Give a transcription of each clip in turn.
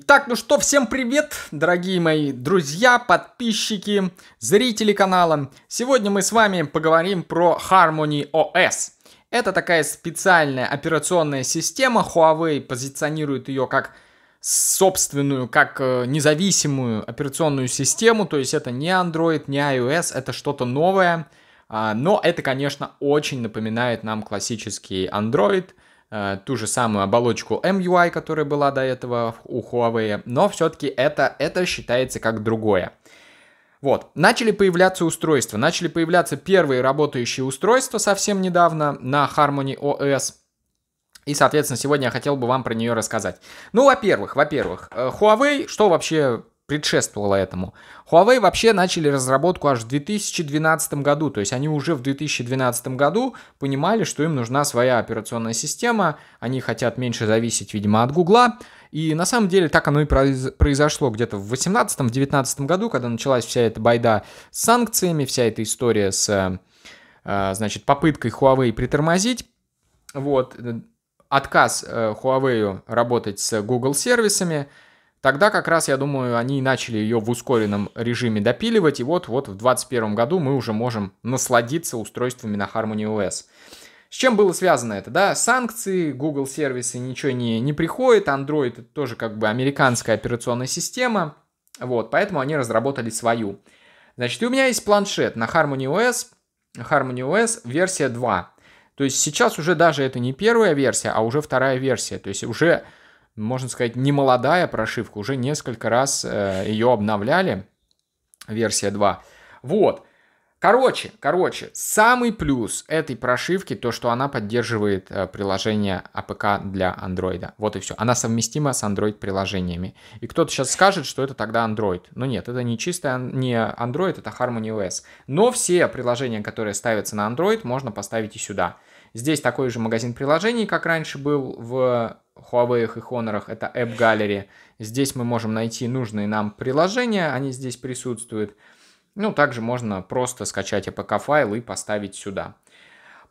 Итак, ну что, всем привет, дорогие мои друзья, подписчики, зрители канала. Сегодня мы с вами поговорим про Harmony OS. Это такая специальная операционная система. Huawei позиционирует ее как собственную, как э, независимую операционную систему. То есть это не Android, не iOS, это что-то новое. А, но это, конечно, очень напоминает нам классический Android – Э, ту же самую оболочку MUI, которая была до этого у Huawei, но все-таки это, это считается как другое. Вот, начали появляться устройства, начали появляться первые работающие устройства совсем недавно на Harmony OS. И, соответственно, сегодня я хотел бы вам про нее рассказать. Ну, во-первых, во-первых, э, Huawei, что вообще предшествовало этому. Huawei вообще начали разработку аж в 2012 году, то есть они уже в 2012 году понимали, что им нужна своя операционная система, они хотят меньше зависеть, видимо, от Гугла, и на самом деле так оно и произошло где-то в 2018-2019 году, когда началась вся эта байда с санкциями, вся эта история с э, значит, попыткой Huawei притормозить. Вот, э, отказ э, Huawei работать с Google сервисами – Тогда как раз, я думаю, они начали ее в ускоренном режиме допиливать, и вот-вот в 2021 году мы уже можем насладиться устройствами на Harmony OS. С чем было связано это, да? Санкции, Google сервисы ничего не, не приходит, Android это тоже как бы американская операционная система, вот, поэтому они разработали свою. Значит, у меня есть планшет на Harmony OS, Harmony OS версия 2. То есть сейчас уже даже это не первая версия, а уже вторая версия. То есть уже можно сказать, немолодая прошивка. Уже несколько раз э, ее обновляли, версия 2. Вот. Короче, короче, самый плюс этой прошивки то, что она поддерживает э, приложение APK а для Android. Вот и все. Она совместима с Android приложениями. И кто-то сейчас скажет, что это тогда Android. Но нет, это не чистая не Android, это Harmony OS. Но все приложения, которые ставятся на Android, можно поставить и сюда. Здесь такой же магазин приложений, как раньше был в Huawei и Honor, это App Gallery. Здесь мы можем найти нужные нам приложения, они здесь присутствуют. Ну, также можно просто скачать APK файл и поставить сюда.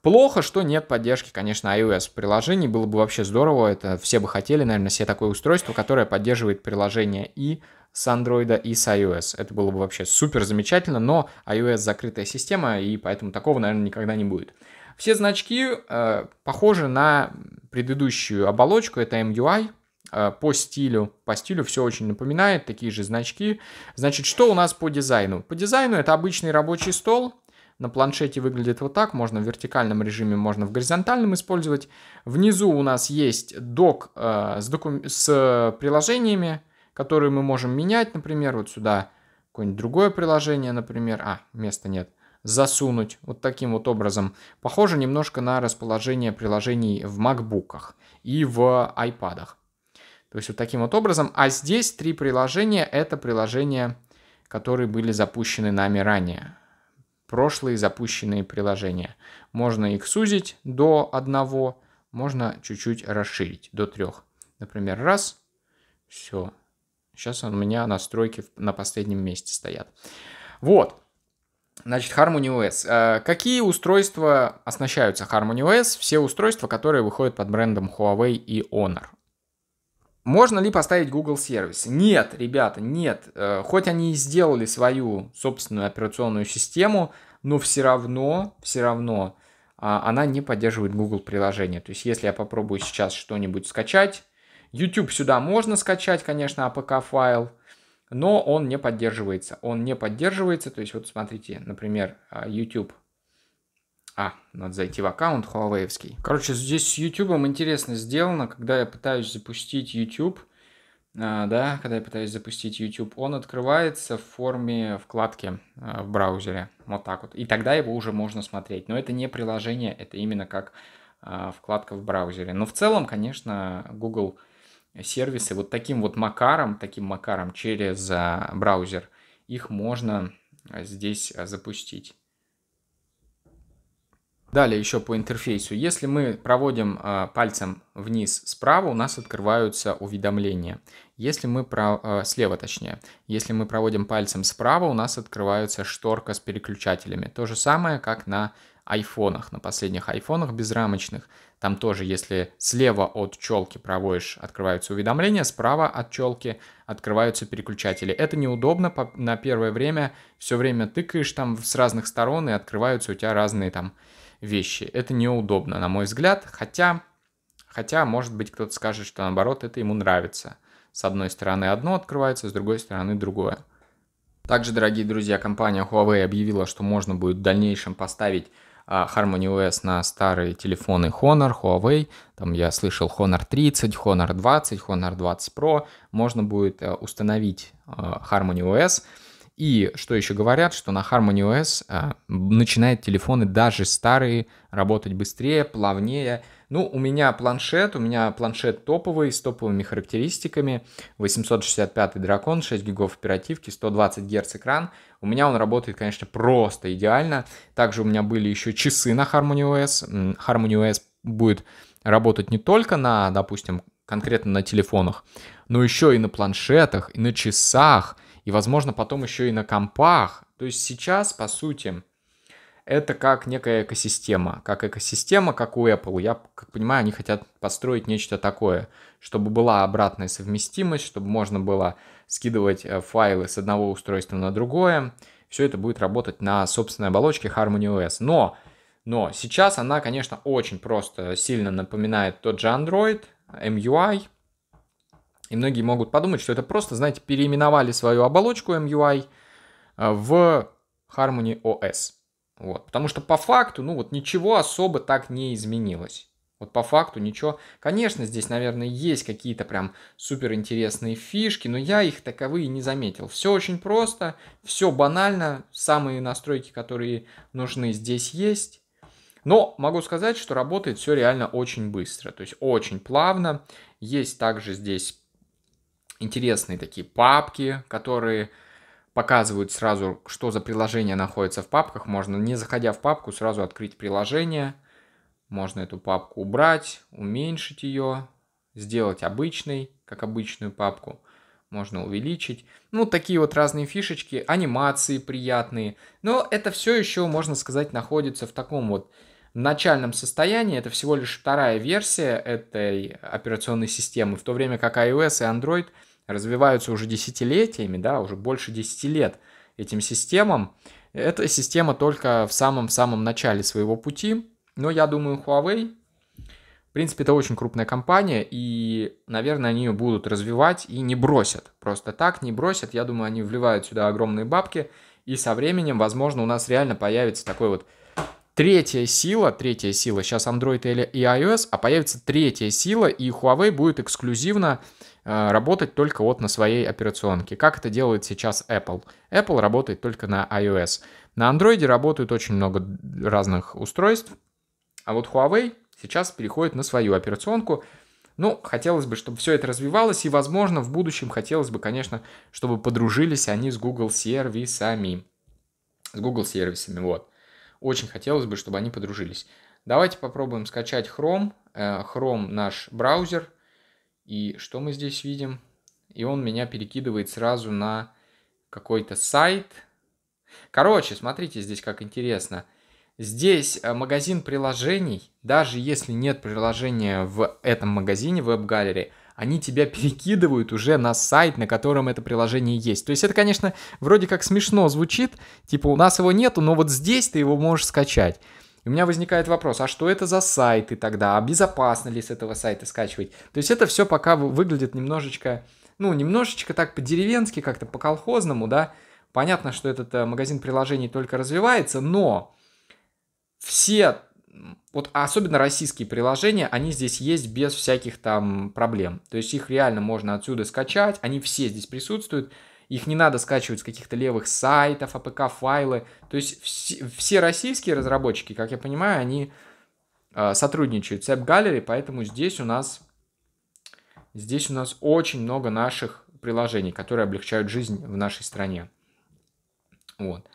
Плохо, что нет поддержки, конечно, iOS приложений. Было бы вообще здорово, это все бы хотели, наверное, все такое устройство, которое поддерживает приложение и с Android, и с iOS. Это было бы вообще супер замечательно, но iOS закрытая система, и поэтому такого, наверное, никогда не будет. Все значки э, похожи на предыдущую оболочку, это MUI, э, по стилю. По стилю все очень напоминает, такие же значки. Значит, что у нас по дизайну? По дизайну это обычный рабочий стол. На планшете выглядит вот так, можно в вертикальном режиме, можно в горизонтальном использовать. Внизу у нас есть док э, с, доку... с приложениями, которые мы можем менять, например, вот сюда какое-нибудь другое приложение, например. А, места нет засунуть вот таким вот образом. Похоже немножко на расположение приложений в MacBookах и в iPadах, То есть вот таким вот образом. А здесь три приложения — это приложения, которые были запущены нами ранее. Прошлые запущенные приложения. Можно их сузить до одного, можно чуть-чуть расширить до трех. Например, раз, все. Сейчас у меня настройки на последнем месте стоят. Вот. Значит, Harmony OS. Э, какие устройства оснащаются Harmony OS? Все устройства, которые выходят под брендом Huawei и Honor. Можно ли поставить Google сервис? Нет, ребята, нет. Э, хоть они и сделали свою собственную операционную систему, но все равно, все равно а, она не поддерживает Google приложение. То есть, если я попробую сейчас что-нибудь скачать, YouTube сюда можно скачать, конечно, APK а файл – но он не поддерживается. Он не поддерживается, то есть вот смотрите, например, а, YouTube. А, надо зайти в аккаунт Huawei. Короче, здесь с YouTube интересно сделано, когда я пытаюсь запустить YouTube, а, да, когда я пытаюсь запустить YouTube, он открывается в форме вкладки а, в браузере, вот так вот. И тогда его уже можно смотреть, но это не приложение, это именно как вкладка в браузере. Но в целом, конечно, Google сервисы вот таким вот макаром, таким макаром через а, браузер, их можно а, здесь а, запустить. Далее еще по интерфейсу. Если мы проводим э, пальцем вниз справа, у нас открываются уведомления. Если мы про, э, слева, точнее, если мы проводим пальцем справа, у нас открывается шторка с переключателями. То же самое, как на айфонах, на последних айфонах безрамочных. Там тоже, если слева от челки проводишь, открываются уведомления, справа от челки открываются переключатели. Это неудобно на первое время. Все время тыкаешь там с разных сторон и открываются у тебя разные там вещи. Это неудобно, на мой взгляд. Хотя, хотя может быть, кто-то скажет, что наоборот, это ему нравится. С одной стороны одно открывается, с другой стороны другое. Также, дорогие друзья, компания Huawei объявила, что можно будет в дальнейшем поставить Harmony OS на старые телефоны Honor, Huawei. Там я слышал Honor 30, Honor 20, Honor 20 Pro. Можно будет установить Harmony OS и что еще говорят, что на Harmony OS э, а, начинают телефоны даже старые работать быстрее, плавнее. Ну, у меня планшет, у меня планшет топовый, с топовыми характеристиками. 865 дракон, 6 гигов оперативки, 120 Гц экран. У меня он работает, конечно, просто идеально. Также у меня были еще часы на Harmony OS. Harmony OS будет работать не только на, допустим, конкретно на телефонах, но еще и на планшетах, и на часах – и, возможно, потом еще и на компах. То есть сейчас, по сути, это как некая экосистема. Как экосистема, как у Apple. Я, как понимаю, они хотят построить нечто такое, чтобы была обратная совместимость, чтобы можно было скидывать э, файлы с одного устройства на другое. Все это будет работать на собственной оболочке Harmony OS, Но, но сейчас она, конечно, очень просто сильно напоминает тот же Android, MUI – и многие могут подумать, что это просто, знаете, переименовали свою оболочку MUI э, в Harmony OS. Вот. Потому что по факту, ну вот ничего особо так не изменилось. Вот по факту ничего. Конечно, здесь, наверное, есть какие-то прям супер интересные фишки, но я их таковые не заметил. Все очень просто, все банально, самые настройки, которые нужны, здесь есть. Но могу сказать, что работает все реально очень быстро, то есть очень плавно. Есть также здесь интересные такие папки, которые показывают сразу, что за приложение находится в папках. Можно, не заходя в папку, сразу открыть приложение. Можно эту папку убрать, уменьшить ее, сделать обычной, как обычную папку. Можно увеличить. Ну, такие вот разные фишечки, анимации приятные. Но это все еще, можно сказать, находится в таком вот начальном состоянии. Это всего лишь вторая версия этой операционной системы, в то время как iOS и Android – развиваются уже десятилетиями, да, уже больше десяти лет этим системам. Эта система только в самом-самом начале своего пути, но я думаю, Huawei, в принципе, это очень крупная компания, и, наверное, они ее будут развивать и не бросят. Просто так не бросят, я думаю, они вливают сюда огромные бабки, и со временем, возможно, у нас реально появится такой вот третья сила, третья сила, сейчас Android или iOS, а появится третья сила, и Huawei будет эксклюзивно Э, работать только вот на своей операционке. Как это делает сейчас Apple? Apple работает только на iOS. На Android работают очень много разных устройств, а вот Huawei сейчас переходит на свою операционку. Ну, хотелось бы, чтобы все это развивалось, и, возможно, в будущем хотелось бы, конечно, чтобы подружились они с Google сервисами. С Google сервисами, вот. Очень хотелось бы, чтобы они подружились. Давайте попробуем скачать Chrome. Э, Chrome наш браузер. И что мы здесь видим? И он меня перекидывает сразу на какой-то сайт. Короче, смотрите здесь как интересно. Здесь э, магазин приложений, даже если нет приложения в этом магазине, веб-галерее, они тебя перекидывают уже на сайт, на котором это приложение есть. То есть это, конечно, вроде как смешно звучит, типа у нас его нету, но вот здесь ты его можешь скачать. И у меня возникает вопрос, а что это за сайты тогда? А безопасно ли с этого сайта скачивать? То есть это все пока выглядит немножечко, ну, немножечко так по-деревенски, как-то по-колхозному, да. Понятно, что этот э, магазин приложений только развивается, но все, вот особенно российские приложения, они здесь есть без всяких там проблем. То есть их реально можно отсюда скачать, они все здесь присутствуют. Их не надо скачивать с каких-то левых сайтов, АПК-файлы. То есть все, все российские разработчики, как я понимаю, они э, сотрудничают с App Gallery, поэтому здесь у нас здесь у нас очень много наших приложений, которые облегчают жизнь в нашей стране. Вот.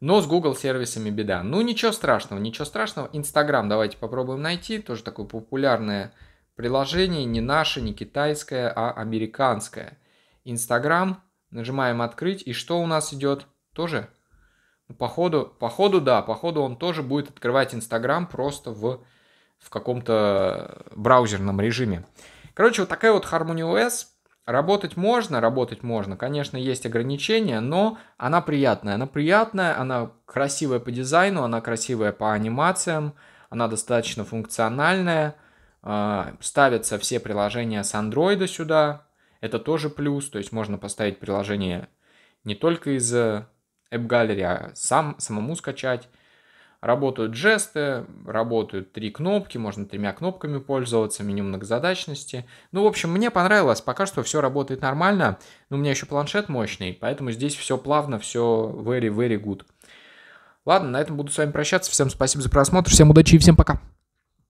Но с Google сервисами беда. Ну, ничего страшного, ничего страшного. Инстаграм давайте попробуем найти. Тоже такое популярное приложение. Не наше, не китайское, а американское. Инстаграм. Нажимаем открыть. И что у нас идет? Тоже? Ну, походу, походу да, походу он тоже будет открывать Инстаграм просто в, в каком-то браузерном режиме. Короче, вот такая вот Harmony OS. Работать можно, работать можно. Конечно, есть ограничения, но она приятная. Она приятная, она красивая по дизайну, она красивая по анимациям, она достаточно функциональная. А, ставятся все приложения с Android сюда, это тоже плюс, то есть можно поставить приложение не только из э, App Gallery, а сам, самому скачать. Работают жесты, работают три кнопки, можно тремя кнопками пользоваться, меню многозадачности. Ну, в общем, мне понравилось, пока что все работает нормально, но у меня еще планшет мощный, поэтому здесь все плавно, все very-very good. Ладно, на этом буду с вами прощаться. Всем спасибо за просмотр, всем удачи и всем пока.